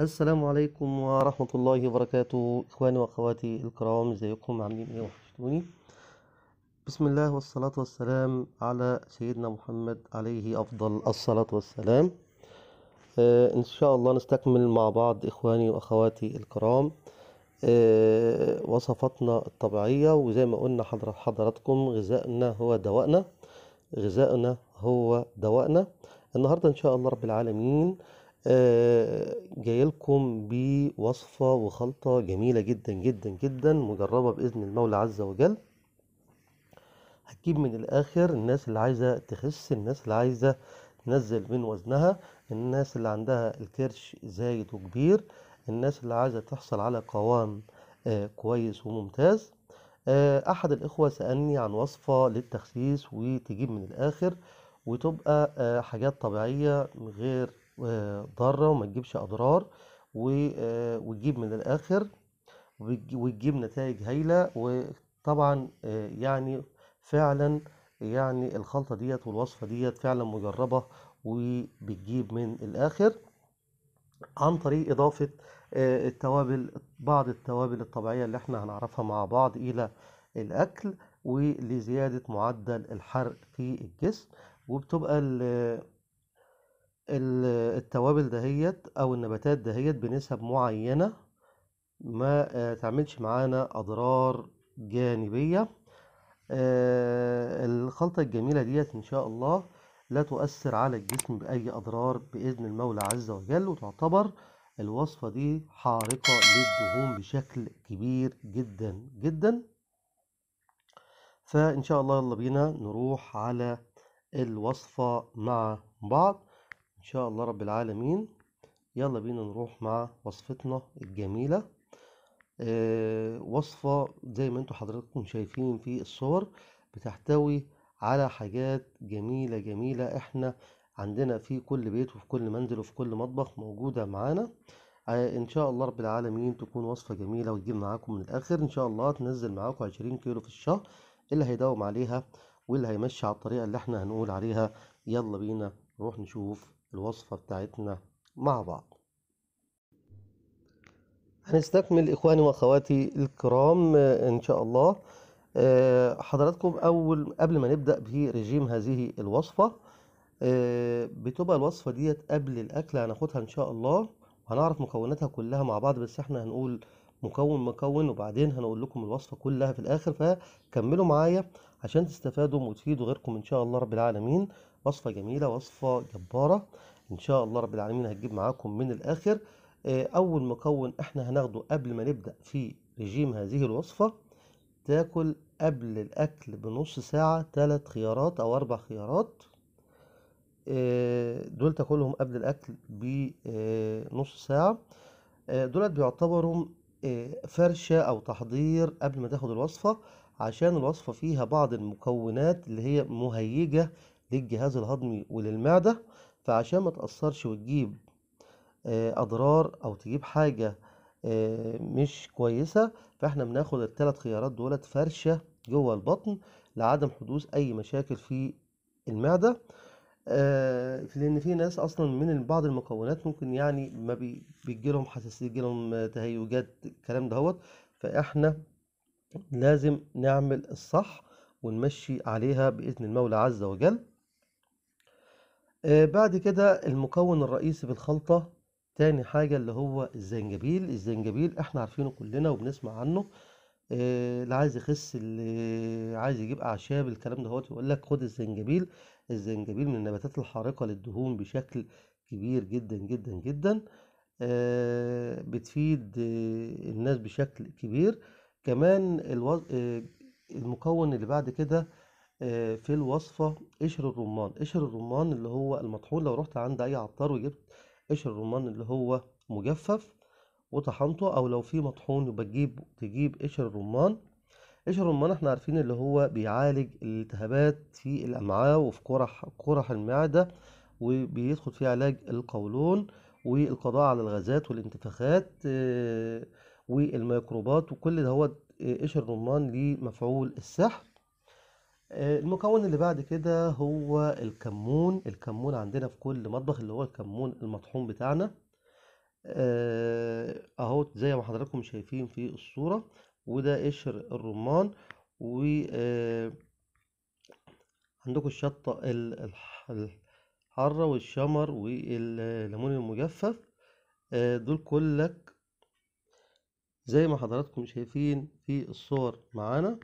السلام عليكم ورحمة الله وبركاته إخواني وأخواتي الكرام ازيكم عاملين ايه وحشتوني بسم الله والصلاة والسلام على سيدنا محمد عليه أفضل الصلاة والسلام آه إن شاء الله نستكمل مع بعض إخواني وأخواتي الكرام آه وصفاتنا الطبيعية وزي ما قلنا حضر حضراتكم غذائنا هو دوائنا غذائنا هو دوائنا النهاردة إن شاء الله رب العالمين آه آه جايلكم بوصفة وخلطة جميلة جدا جدا جدا مجربة بإذن المولى عز وجل هتجيب من الآخر الناس اللي عايزة تخس الناس اللي عايزة تنزل من وزنها الناس اللي عندها الكرش زايد وكبير الناس اللي عايزة تحصل على قوام آه، كويس وممتاز آه، أحد الإخوة سألني عن وصفة للتخسيس وتجيب من الآخر وتبقى آه، حاجات طبيعية من غير ضاره وما تجيبش اضرار آه، وتجيب من الاخر وتجيب نتائج هايله وطبعا آه، يعني فعلا يعني الخلطه ديت والوصفه ديت فعلا مجربه وبتجيب من الاخر عن طريق اضافه آه، التوابل بعض التوابل الطبيعيه اللي احنا هنعرفها مع بعض الى الاكل ولزياده معدل الحرق في الجسم وبتبقى التوابل دهيت او النباتات دهيت بنسب معينة ما آه، تعملش معانا اضرار جانبية آه، الخلطة الجميلة ديت ان شاء الله لا تؤثر على الجسم بأي أضرار بإذن المولى عز وجل وتعتبر الوصفة دي حارقة للدهون بشكل كبير جدا جدا فإن شاء الله يلا بينا نروح على الوصفة مع بعض ان شاء الله رب العالمين يلا بينا نروح مع وصفتنا الجميلة أه وصفة زي ما انتوا حضراتكم شايفين في الصور بتحتوي على حاجات جميلة جميلة احنا عندنا في كل بيت وفي كل منزل وفي كل مطبخ موجودة معانا أه ان شاء الله رب العالمين تكون وصفة جميلة وتجيب معاكم من الاخر ان شاء الله تنزل معاكم عشرين كيلو في الشهر اللي هيداوم عليها واللي هيمشي على الطريقة اللي احنا هنقول عليها يلا بينا نروح نشوف الوصفة بتاعتنا مع بعض هنستكمل إخواني وأخواتي الكرام آه، إن شاء الله آه، حضراتكم أول قبل ما نبدأ برجيم هذه الوصفة آه، بتبقى الوصفة ديت قبل الأكل هناخدها إن شاء الله وهنعرف مكوناتها كلها مع بعض بس احنا هنقول مكون مكون وبعدين هنقول لكم الوصفة كلها في الآخر فكملوا معايا عشان تستفادوا وتفيدوا غيركم إن شاء الله رب العالمين وصفة جميلة وصفة جبارة ان شاء الله رب العالمين هتجيب معاكم من الاخر آه، اول مكون احنا هناخده قبل ما نبدأ في رجيم هذه الوصفة تاكل قبل الاكل بنص ساعة ثلاث خيارات او اربع خيارات آه، دول تاكلهم قبل الاكل بنص آه، ساعة دولت بيعتبروا فرشة او تحضير قبل ما تاخد الوصفة عشان الوصفة فيها بعض المكونات اللي هي مهيجة للجهاز الهضمي وللمعدة فعشان ما تأثرش وتجيب آه، أضرار أو تجيب حاجة آه، مش كويسة فاحنا بناخد الثلاث خيارات دولت فرشة جوه البطن لعدم حدوث أي مشاكل في المعدة آه، لأن في ناس أصلا من بعض المكونات ممكن يعني ما بيجيلهم حساسية بيجيلهم تهيجات الكلام دهوت فاحنا لازم نعمل الصح ونمشي عليها بإذن المولى عز وجل آه، بعد كده المكون الرئيسي بالخلطة تاني حاجة اللي هو الزنجبيل الزنجبيل احنا عارفينه كلنا وبنسمع عنه اللي آه، عايز يخس اللي عايز يجيب اعشاب الكلام ده يقول لك خد الزنجبيل الزنجبيل من النباتات الحارقة للدهون بشكل كبير جدا جدا جدا آه، بتفيد الناس بشكل كبير كمان المكون اللي بعد كده آه، في الوصفة قشر الرمان قشر الرمان اللي هو المطحون لو رحت عند أي عطار وجبت قشر الرمان اللي هو مجفف وطحنته أو لو في مطحون يبقى تجيب تجيب قشر الرمان قشر الرمان احنا عارفين اللي هو بيعالج الالتهابات في الأمعاء وفي قرح قرح المعدة وبيدخل فيه علاج القولون والقضاء على الغازات والانتفاخات آه، والميكروبات وكل ده آه، هو قشر الرمان ليه مفعول السحر آه، المكون اللي بعد كده هو الكمون الكمون عندنا في كل مطبخ اللي هو الكمون المطحون بتاعنا آه، اهو زي ما حضراتكم شايفين في الصورة وده قشر الرمان و آه، عندكم الشطة الحارة والشمر والليمون المجفف دول كلك زي ما حضراتكم شايفين في الصور معانا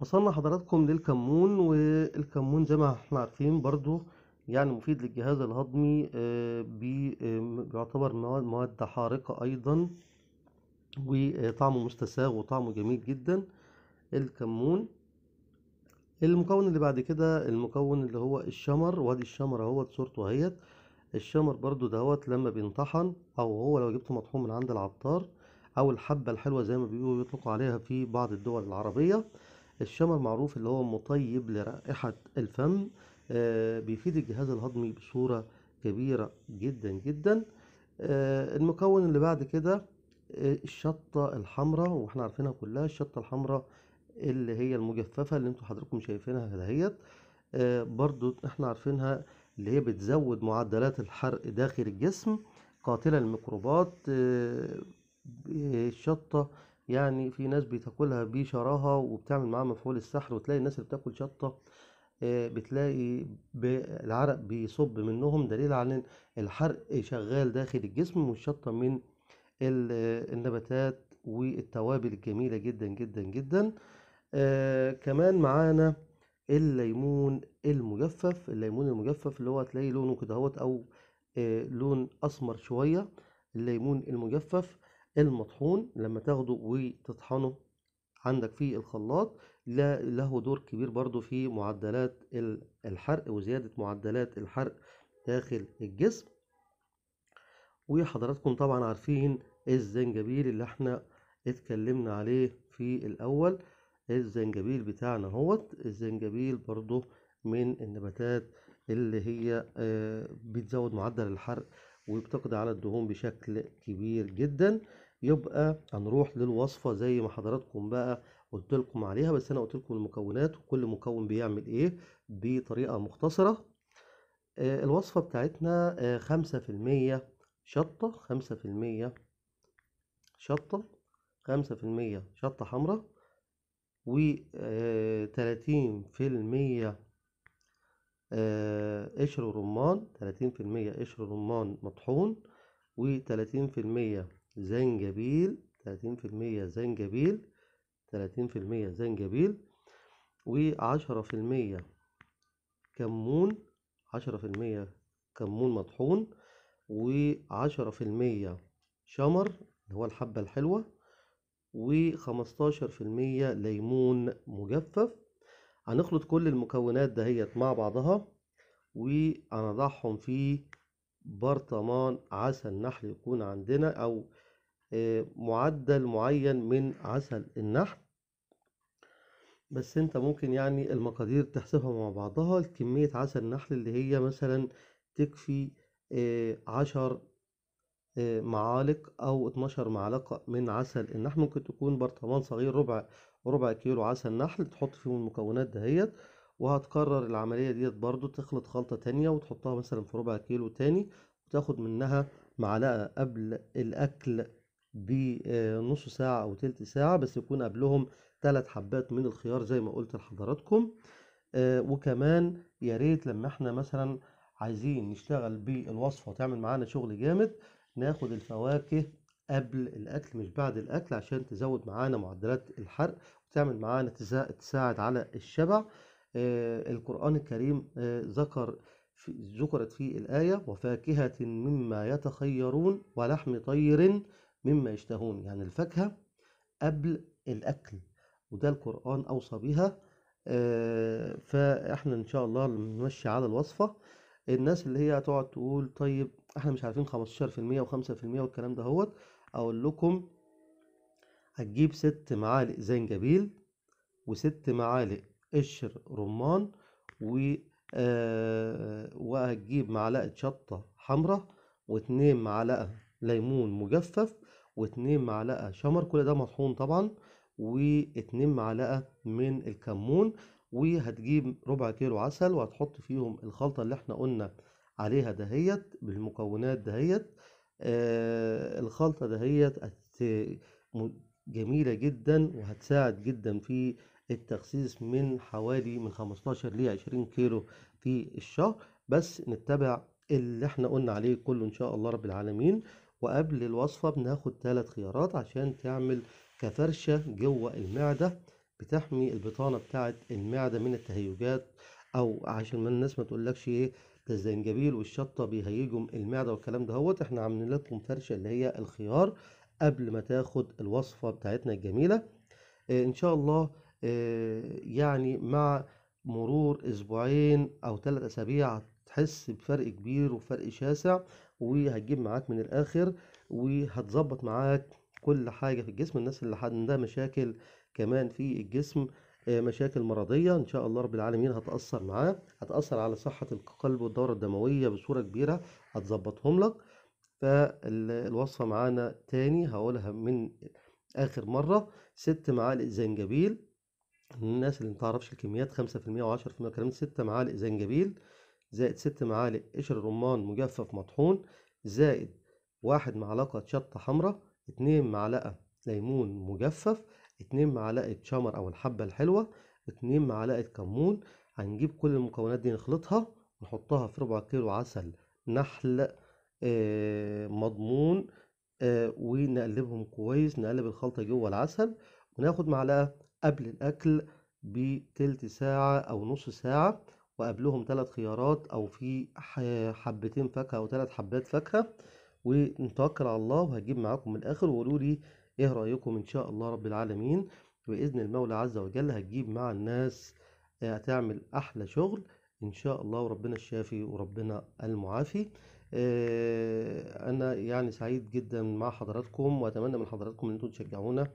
وصلنا حضراتكم للكمون والكمون زي ما احنا عارفين برضو يعني مفيد للجهاز الهضمي آه، بيعتبر آه، مواد حارقة أيضا وطعمه مستساغ وطعمه جميل جدا الكمون المكون اللي بعد كده المكون اللي هو الشمر وادي الشمر اهوت صورته اهيت الشمر برضو دهوت لما بينطحن او هو لو جبته مطحون من عند العطار او الحبة الحلوة زي ما بيقولوا بيطلقوا عليها في بعض الدول العربية الشمر معروف اللي هو مطيب لرائحة الفم آه، بيفيد الجهاز الهضمي بصورة كبيرة جدا جدا آه، المكون اللي بعد كده آه، الشطة الحمراء واحنا عارفينها كلها الشطة الحمراء اللي هي المجففة اللي انتوا حضراتكم شايفينها دهيت برضو احنا عارفينها اللي هي بتزود معدلات الحرق داخل الجسم قاتلة الميكروبات الشطة يعني في ناس بتاكلها بشراهة وبتعمل معاها مفعول السحر وتلاقي الناس اللي بتاكل شطة آه، بتلاقي العرق بيصب منهم دليل على ان الحرق شغال داخل الجسم والشطة من النباتات والتوابل الجميلة جدا جدا جدا آه، كمان معانا الليمون المجفف الليمون المجفف اللي هو تلاقي لونه كده اهوت او آه، لون اسمر شوية الليمون المجفف المطحون لما تاخده وتطحنه عندك في الخلاط له دور كبير برضو في معدلات الحرق وزيادة معدلات الحرق داخل الجسم وحضراتكم طبعا عارفين الزنجبيل اللي احنا اتكلمنا عليه في الاول الزنجبيل بتاعنا هوت الزنجبيل برضو من النباتات اللي هي آه، بتزود معدل الحرق وبتقضي على الدهون بشكل كبير جدا يبقى هنروح للوصفة زي ما حضراتكم بقى قلت لكم عليها بس انا قلت لكم المكونات وكل مكون بيعمل ايه بطريقة مختصرة آه، الوصفة بتاعتنا آه، خمسة في المية شطة خمسة في المية شطة خمسة في المية شطة حمراء وتلاتين آه، في المية آه، قشر رمان تلاتين في المية قشر رمان مطحون وتلاتين في المية زنجبيل تلاتين في المية زنجبيل تلاتين في المية زنجبيل وعشرة في المية كمون عشرة في المية كمون مطحون وعشرة في المية شمر اللي هو الحبة الحلوة وخمستاشر في المية ليمون مجفف هنخلط كل المكونات دهيت مع بعضها وهنضعهم في برطمان عسل نحل يكون عندنا او آه، معدل معين من عسل النحل بس انت ممكن يعني المقادير تحسبها مع بعضها كمية عسل النحل اللي هي مثلا تكفي آه، عشر آه، معالق او اتناشر معلقة من عسل النحل ممكن تكون برطمان صغير ربع ربع كيلو عسل نحل تحط فيهم المكونات دهيت وهتكرر العملية ديت برضو تخلط خلطة تانية وتحطها مثلا في ربع كيلو تاني وتاخد منها معلقة قبل الأكل بنص ساعة أو تلت ساعة بس يكون قبلهم تلات حبات من الخيار زي ما قلت لحضراتكم آه، وكمان يا ريت لما احنا مثلا عايزين نشتغل بالوصفة وتعمل معانا شغل جامد ناخد الفواكه قبل الاكل مش بعد الاكل عشان تزود معانا معدلات الحرق وتعمل معانا تساعد على الشبع آه، القرآن الكريم آه، ذكر في ذكرت في الآية وفاكهة مما يتخيرون ولحم طير مما يشتهون يعني الفاكهة قبل الأكل وده القرآن أوصى بها آه، فإحنا إن شاء الله نمشي على الوصفة الناس اللي هي هتقعد تقول طيب إحنا مش عارفين 15% و5% والكلام ده هوت اقول لكم هتجيب ست معالق زنجبيل وست معالق قشر رمان و آه، وهتجيب معلقة شطة حمراء واتنين معلقة ليمون مجفف واتنين معلقة شمر كل ده مطحون طبعا واتنين معلقة من الكمون وهتجيب ربع كيلو عسل وهتحط فيهم الخلطة اللي احنا قلنا عليها دهيت بالمكونات دهيت آه، الخلطة دهيت جميلة جدا وهتساعد جدا في التخسيس من حوالي من 15 ل 20 كيلو في الشهر بس نتبع اللي احنا قلنا عليه كله ان شاء الله رب العالمين وقبل الوصفة بناخد ثلاث خيارات عشان تعمل كفرشة جوه المعدة بتحمي البطانة بتاعت المعدة من التهيجات او عشان ما الناس ما تقولكش ايه الزنجبيل والشطه بيهيجهم المعده والكلام دهوت احنا عاملين لكم فرشه اللي هي الخيار قبل ما تاخد الوصفه بتاعتنا الجميله آه، ان شاء الله آه، يعني مع مرور اسبوعين او ثلاث اسابيع هتحس بفرق كبير وفرق شاسع وهتجيب معاك من الاخر وهتظبط معاك كل حاجه في الجسم الناس اللي عندها مشاكل كمان في الجسم آه، مشاكل مرضية إن شاء الله رب العالمين هتأثر معاه هتأثر على صحة القلب والدورة الدموية بصورة كبيرة هتظبطهم لك فالوصفة معانا تاني هقولها من آخر مرة ست معالق زنجبيل الناس اللي متعرفش الكميات خمسة في المية وعشرة في المية كلام ست معالق زنجبيل زائد ست معالق قشر رمان مجفف مطحون زائد واحد معلقة شطة حمراء اتنين معلقة ليمون مجفف اتنين معلقة شمر أو الحبة الحلوة اتنين معلقة كمون هنجيب كل المكونات دي نخلطها نحطها في ربع كيلو عسل نحل آه، مضمون آه، ونقلبهم كويس نقلب الخلطة جوه العسل وناخد معلقة قبل الأكل بتلت ساعة أو نص ساعة وقبلهم ثلاث خيارات أو في حبتين فاكهة أو ثلاث حبات فاكهة ونتوكل على الله وهجيب معاكم من الآخر وقولوا لي ايه رايكم ان شاء الله رب العالمين باذن المولى عز وجل هتجيب مع الناس آه، هتعمل احلى شغل ان شاء الله وربنا الشافي وربنا المعافي آه، انا يعني سعيد جدا مع حضراتكم واتمنى من حضراتكم ان انتم تشجعونا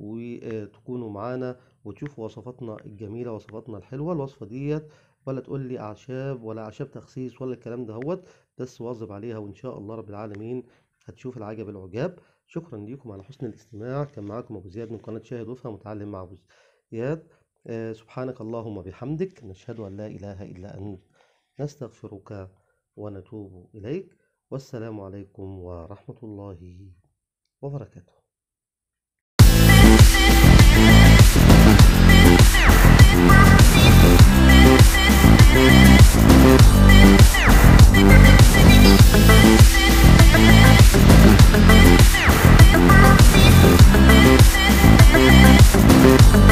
وتكونوا معانا وتشوفوا وصفاتنا الجميله وصفاتنا الحلوه الوصفه ديت ولا تقول لي اعشاب ولا اعشاب تخسيس ولا الكلام دهوت بس واظب عليها وان شاء الله رب العالمين هتشوف العجب العجاب شكرا ليكم على حسن الاستماع كان معاكم أبو زياد من قناة شاهد وفهم متعلم مع أبو زياد آه سبحانك اللهم بحمدك نشهد أن لا إله إلا أنت نستغفرك ونتوب إليك والسلام عليكم ورحمة الله وبركاته Thank you. Thank